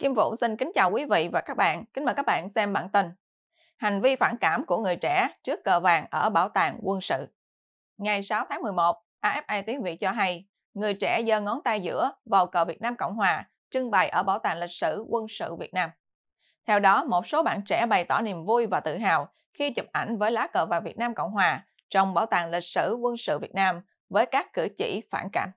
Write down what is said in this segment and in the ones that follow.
Kim Vũ xin kính chào quý vị và các bạn. Kính mời các bạn xem bản tin. Hành vi phản cảm của người trẻ trước cờ vàng ở bảo tàng quân sự. Ngày 6 tháng 11, AFA tiếng Việt cho hay, người trẻ giơ ngón tay giữa vào cờ Việt Nam Cộng Hòa trưng bày ở Bảo tàng Lịch sử Quân sự Việt Nam. Theo đó, một số bạn trẻ bày tỏ niềm vui và tự hào khi chụp ảnh với lá cờ vàng Việt Nam Cộng Hòa trong Bảo tàng Lịch sử Quân sự Việt Nam với các cử chỉ phản cảm.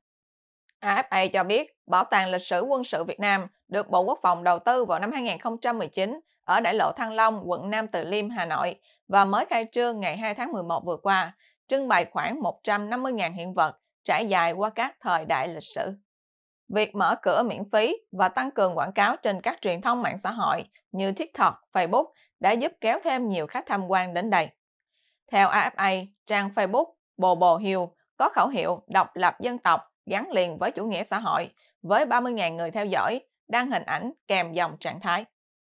AFA cho biết, Bảo tàng Lịch sử Quân sự Việt Nam được Bộ Quốc phòng đầu tư vào năm 2019 ở đại lộ Thăng Long, quận Nam Từ Liêm, Hà Nội và mới khai trương ngày 2 tháng 11 vừa qua, trưng bày khoảng 150.000 hiện vật trải dài qua các thời đại lịch sử. Việc mở cửa miễn phí và tăng cường quảng cáo trên các truyền thông mạng xã hội như TikTok, Facebook đã giúp kéo thêm nhiều khách tham quan đến đây. Theo AFA, trang Facebook Bồ Bồ Hill có khẩu hiệu độc lập dân tộc gắn liền với chủ nghĩa xã hội với 30.000 người theo dõi đăng hình ảnh kèm dòng trạng thái.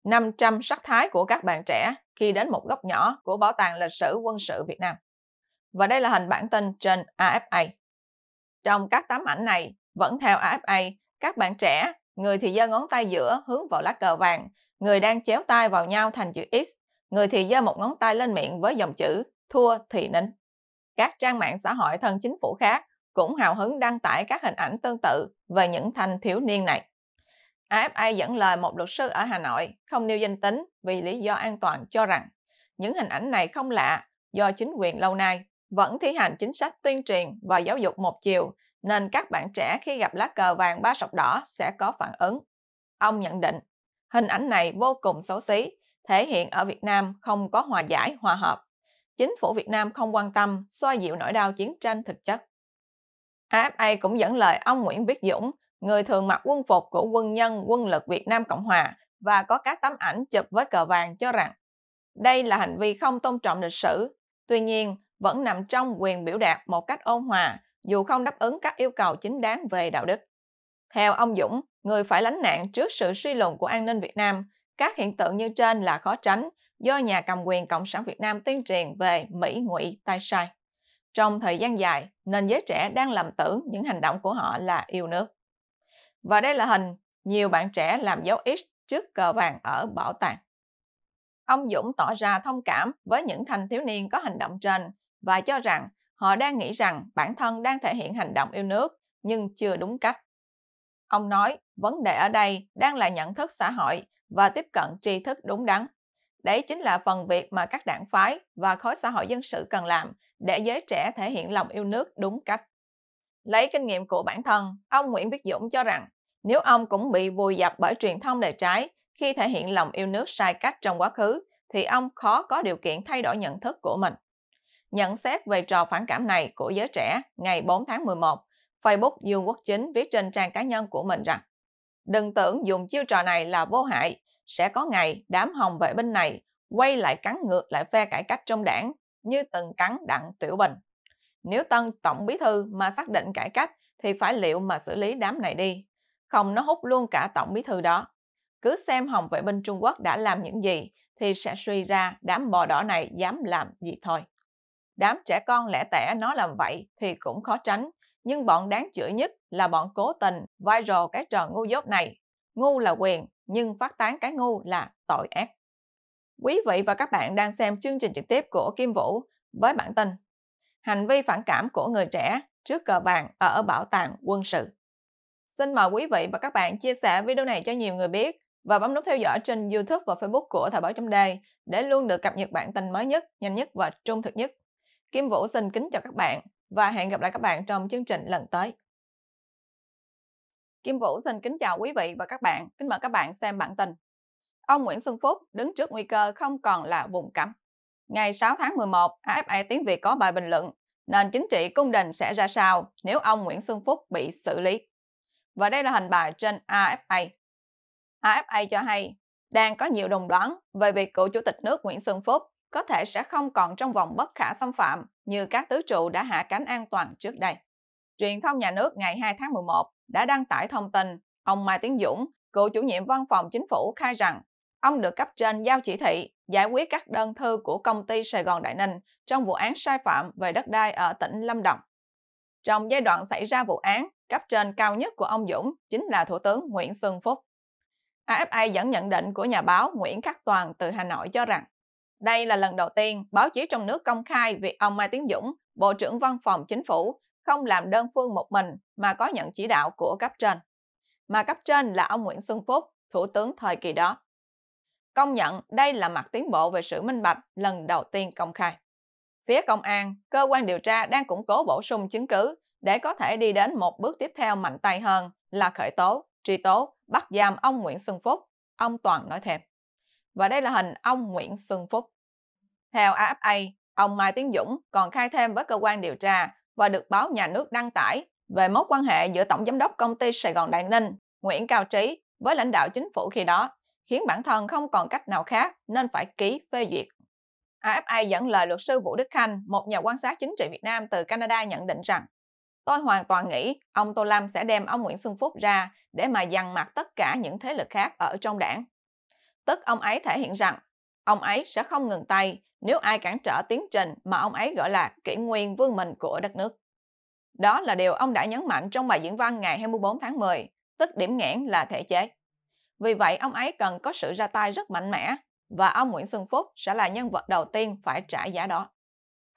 500 sắc thái của các bạn trẻ khi đến một góc nhỏ của Bảo tàng Lịch sử Quân sự Việt Nam. Và đây là hình bản tin trên AFA. Trong các tấm ảnh này, vẫn theo AFA, các bạn trẻ, người thì giơ ngón tay giữa hướng vào lá cờ vàng, người đang chéo tay vào nhau thành chữ X, người thì giơ một ngón tay lên miệng với dòng chữ thua thì nín. Các trang mạng xã hội thân chính phủ khác cũng hào hứng đăng tải các hình ảnh tương tự về những thanh thiếu niên này. AFA dẫn lời một luật sư ở Hà Nội không nêu danh tính vì lý do an toàn cho rằng những hình ảnh này không lạ do chính quyền lâu nay vẫn thi hành chính sách tuyên truyền và giáo dục một chiều nên các bạn trẻ khi gặp lá cờ vàng ba sọc đỏ sẽ có phản ứng. Ông nhận định, hình ảnh này vô cùng xấu xí, thể hiện ở Việt Nam không có hòa giải, hòa hợp. Chính phủ Việt Nam không quan tâm xoa dịu nỗi đau chiến tranh thực chất. AFA cũng dẫn lời ông Nguyễn Viết Dũng, người thường mặc quân phục của quân nhân quân lực Việt Nam Cộng Hòa và có các tấm ảnh chụp với cờ vàng cho rằng đây là hành vi không tôn trọng lịch sử, tuy nhiên vẫn nằm trong quyền biểu đạt một cách ôn hòa dù không đáp ứng các yêu cầu chính đáng về đạo đức. Theo ông Dũng, người phải lánh nạn trước sự suy luận của an ninh Việt Nam, các hiện tượng như trên là khó tránh do nhà cầm quyền Cộng sản Việt Nam tuyên truyền về Mỹ ngụy tay sai. Trong thời gian dài, nền giới trẻ đang lầm tưởng những hành động của họ là yêu nước. Và đây là hình nhiều bạn trẻ làm dấu X trước cờ vàng ở bảo tàng. Ông Dũng tỏ ra thông cảm với những thanh thiếu niên có hành động trên và cho rằng họ đang nghĩ rằng bản thân đang thể hiện hành động yêu nước nhưng chưa đúng cách. Ông nói vấn đề ở đây đang là nhận thức xã hội và tiếp cận tri thức đúng đắn. Đấy chính là phần việc mà các đảng phái và khối xã hội dân sự cần làm để giới trẻ thể hiện lòng yêu nước đúng cách. Lấy kinh nghiệm của bản thân, ông Nguyễn Viết Dũng cho rằng nếu ông cũng bị vùi dập bởi truyền thông đề trái khi thể hiện lòng yêu nước sai cách trong quá khứ, thì ông khó có điều kiện thay đổi nhận thức của mình. Nhận xét về trò phản cảm này của giới trẻ ngày 4 tháng 11, Facebook Dương Quốc Chính viết trên trang cá nhân của mình rằng Đừng tưởng dùng chiêu trò này là vô hại, sẽ có ngày đám hồng vệ binh này quay lại cắn ngược lại phe cải cách trong đảng như từng cắn Đặng Tiểu Bình. Nếu Tân Tổng Bí Thư mà xác định cải cách thì phải liệu mà xử lý đám này đi không nó hút luôn cả tổng bí thư đó. Cứ xem Hồng Vệ binh Trung Quốc đã làm những gì thì sẽ suy ra đám bò đỏ này dám làm gì thôi. Đám trẻ con lẻ tẻ nó làm vậy thì cũng khó tránh, nhưng bọn đáng chửi nhất là bọn cố tình viral cái trò ngu dốt này. Ngu là quyền, nhưng phát tán cái ngu là tội ác. Quý vị và các bạn đang xem chương trình trực tiếp của Kim Vũ với bản tin Hành vi phản cảm của người trẻ trước cờ vàng ở bảo tàng quân sự. Xin mời quý vị và các bạn chia sẻ video này cho nhiều người biết và bấm nút theo dõi trên YouTube và Facebook của Thời báo chấm đề để luôn được cập nhật bản tin mới nhất, nhanh nhất và trung thực nhất. Kim Vũ xin kính chào các bạn và hẹn gặp lại các bạn trong chương trình lần tới. Kim Vũ xin kính chào quý vị và các bạn. Kính mời các bạn xem bản tin. Ông Nguyễn Xuân Phúc đứng trước nguy cơ không còn là vùng cấm. Ngày 6 tháng 11, AFA Tiếng Việt có bài bình luận nền chính trị cung đình sẽ ra sao nếu ông Nguyễn Xuân Phúc bị xử lý. Và đây là hình bài trên AFA. AFA cho hay đang có nhiều đồng đoán về việc cựu chủ tịch nước Nguyễn Xuân Phúc có thể sẽ không còn trong vòng bất khả xâm phạm như các tứ trụ đã hạ cánh an toàn trước đây. Truyền thông nhà nước ngày 2 tháng 11 đã đăng tải thông tin ông Mai Tiến Dũng, cựu chủ nhiệm văn phòng chính phủ khai rằng ông được cấp trên giao chỉ thị giải quyết các đơn thư của công ty Sài Gòn Đại Ninh trong vụ án sai phạm về đất đai ở tỉnh Lâm Đồng. Trong giai đoạn xảy ra vụ án, cấp trên cao nhất của ông Dũng chính là Thủ tướng Nguyễn Xuân Phúc. AFA dẫn nhận định của nhà báo Nguyễn Khắc Toàn từ Hà Nội cho rằng đây là lần đầu tiên báo chí trong nước công khai việc ông Mai Tiến Dũng, Bộ trưởng Văn phòng Chính phủ, không làm đơn phương một mình mà có nhận chỉ đạo của cấp trên. Mà cấp trên là ông Nguyễn Xuân Phúc, Thủ tướng thời kỳ đó. Công nhận đây là mặt tiến bộ về sự minh bạch lần đầu tiên công khai. Phía công an, cơ quan điều tra đang củng cố bổ sung chứng cứ để có thể đi đến một bước tiếp theo mạnh tay hơn là khởi tố, truy tố, bắt giam ông Nguyễn Xuân Phúc, ông Toàn nói thêm. Và đây là hình ông Nguyễn Xuân Phúc. Theo AFA, ông Mai Tiến Dũng còn khai thêm với cơ quan điều tra và được báo nhà nước đăng tải về mối quan hệ giữa Tổng Giám đốc Công ty Sài Gòn Đại Ninh, Nguyễn Cao Trí với lãnh đạo chính phủ khi đó, khiến bản thân không còn cách nào khác nên phải ký phê duyệt. AFA dẫn lời luật sư Vũ Đức Khanh, một nhà quan sát chính trị Việt Nam từ Canada nhận định rằng Tôi hoàn toàn nghĩ ông Tô Lâm sẽ đem ông Nguyễn Xuân Phúc ra để mà dằn mặt tất cả những thế lực khác ở trong đảng. Tức ông ấy thể hiện rằng ông ấy sẽ không ngừng tay nếu ai cản trở tiến trình mà ông ấy gọi là kỷ nguyên vương mình của đất nước. Đó là điều ông đã nhấn mạnh trong bài diễn văn ngày 24 tháng 10, tức điểm nghẽn là thể chế. Vì vậy, ông ấy cần có sự ra tay rất mạnh mẽ và ông Nguyễn Xuân Phúc sẽ là nhân vật đầu tiên phải trả giá đó.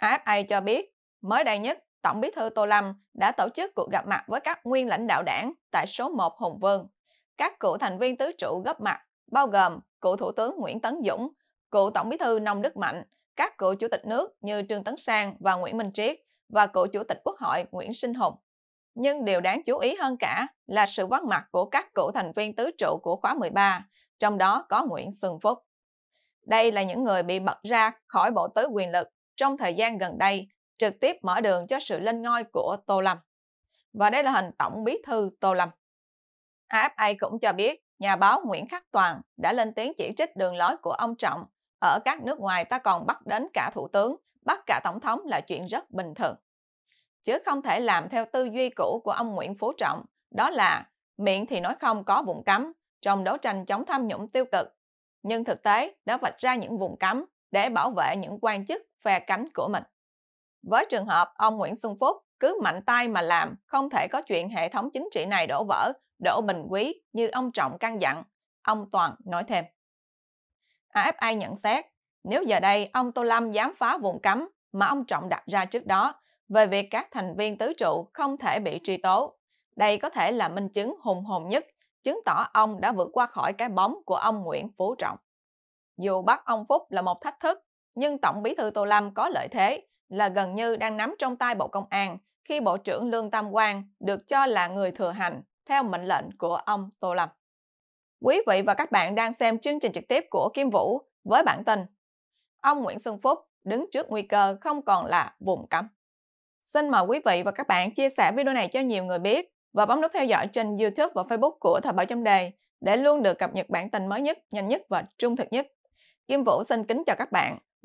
AFA cho biết, mới đây nhất, Tổng bí thư Tô Lâm đã tổ chức cuộc gặp mặt với các nguyên lãnh đạo đảng tại số 1 Hùng Vương. Các cựu thành viên tứ trụ góp mặt, bao gồm cựu Thủ tướng Nguyễn Tấn Dũng, cựu Tổng bí thư Nông Đức Mạnh, các cựu Chủ tịch nước như Trương Tấn Sang và Nguyễn Minh Triết và cựu Chủ tịch Quốc hội Nguyễn Sinh Hùng. Nhưng điều đáng chú ý hơn cả là sự vắng mặt của các cựu thành viên tứ trụ của khóa 13, trong đó có Nguyễn Xuân Phúc. Đây là những người bị bật ra khỏi bộ tứ quyền lực trong thời gian gần đây trực tiếp mở đường cho sự lên ngôi của Tô Lâm. Và đây là hình Tổng Bí thư Tô Lâm. AFA cũng cho biết nhà báo Nguyễn Khắc Toàn đã lên tiếng chỉ trích đường lối của ông Trọng. Ở các nước ngoài ta còn bắt đến cả thủ tướng, bắt cả tổng thống là chuyện rất bình thường. Chứ không thể làm theo tư duy cũ của ông Nguyễn Phú Trọng, đó là miệng thì nói không có vùng cấm trong đấu tranh chống tham nhũng tiêu cực. Nhưng thực tế đã vạch ra những vùng cấm để bảo vệ những quan chức phe cánh của mình với trường hợp ông Nguyễn Xuân Phúc cứ mạnh tay mà làm, không thể có chuyện hệ thống chính trị này đổ vỡ, đổ bình quý như ông Trọng căn dặn. Ông Toàn nói thêm. AFA nhận xét, nếu giờ đây ông Tô Lâm dám phá vùng cấm mà ông Trọng đặt ra trước đó về việc các thành viên tứ trụ không thể bị truy tố, đây có thể là minh chứng hùng hồn nhất chứng tỏ ông đã vượt qua khỏi cái bóng của ông Nguyễn Phú Trọng. Dù bắt ông Phúc là một thách thức, nhưng Tổng bí thư Tô Lâm có lợi thế là gần như đang nắm trong tay Bộ Công an khi Bộ trưởng Lương Tam Quang được cho là người thừa hành theo mệnh lệnh của ông Tô Lâm. Quý vị và các bạn đang xem chương trình trực tiếp của Kim Vũ với bản tin Ông Nguyễn Xuân Phúc đứng trước nguy cơ không còn là vùng cấm. Xin mời quý vị và các bạn chia sẻ video này cho nhiều người biết và bấm nút theo dõi trên YouTube và Facebook của Thời báo chấm đề để luôn được cập nhật bản tin mới nhất, nhanh nhất và trung thực nhất. Kim Vũ xin kính chào các bạn